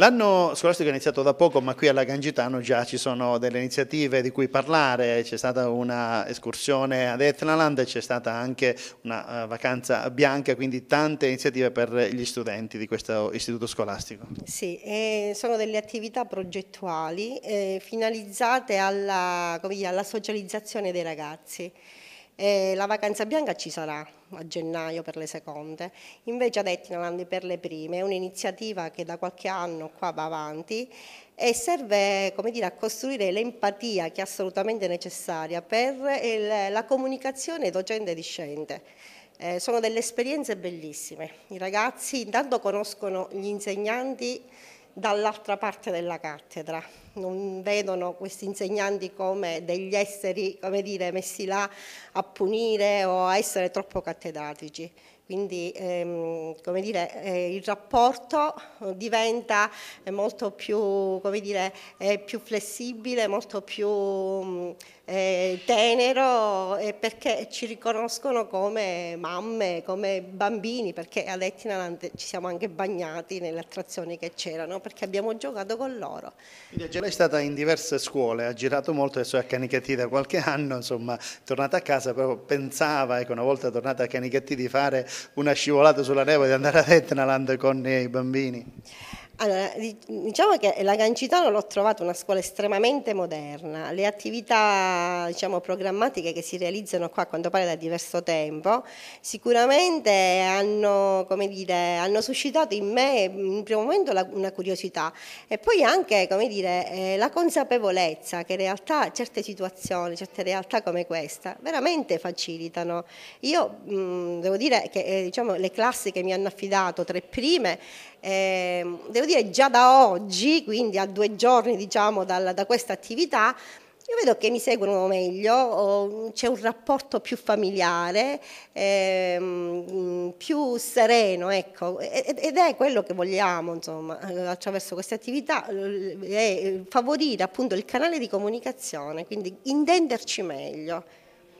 L'anno scolastico è iniziato da poco, ma qui alla Gangitano già ci sono delle iniziative di cui parlare, c'è stata una escursione ad Etnaland, c'è stata anche una eh, vacanza bianca, quindi tante iniziative per gli studenti di questo istituto scolastico. Sì, eh, sono delle attività progettuali eh, finalizzate alla, dire, alla socializzazione dei ragazzi. Eh, la vacanza bianca ci sarà a gennaio per le seconde, invece ad Etnaland per le prime, è un'iniziativa che da qualche anno qua va avanti e serve dire, a costruire l'empatia che è assolutamente necessaria per il, la comunicazione docente-discente. Eh, sono delle esperienze bellissime, i ragazzi intanto conoscono gli insegnanti dall'altra parte della cattedra, non vedono questi insegnanti come degli esseri, come dire, messi là a punire o a essere troppo cattedratici. Quindi ehm, dire, eh, il rapporto eh, diventa eh, molto più, dire, eh, più flessibile, molto più mm, eh, tenero eh, perché ci riconoscono come mamme, come bambini, perché ad Etna ci siamo anche bagnati nelle attrazioni che c'erano, perché abbiamo giocato con loro. Quindi lei è stata in diverse scuole, ha girato molto, adesso è a Canicattì da qualche anno, insomma, tornata a casa, però pensava, ecco, una volta tornata a Canicattì di fare una scivolata sulla neve di andare ad Etnaland con i bambini? Allora, diciamo che la Gancitano l'ho trovata una scuola estremamente moderna, le attività diciamo, programmatiche che si realizzano qua a quanto pare da diverso tempo sicuramente hanno, dire, hanno suscitato in me in primo momento la, una curiosità e poi anche come dire, eh, la consapevolezza che in realtà certe situazioni, certe realtà come questa veramente facilitano. Io mh, mm, devo dire che eh, diciamo, le classi che mi hanno affidato, tre prime, eh, devo dire già da oggi, quindi a due giorni diciamo dal, da questa attività, io vedo che mi seguono meglio, c'è un rapporto più familiare, ehm, più sereno, ecco, ed è quello che vogliamo, insomma, attraverso queste attività, eh, eh, favorire appunto il canale di comunicazione, quindi intenderci meglio.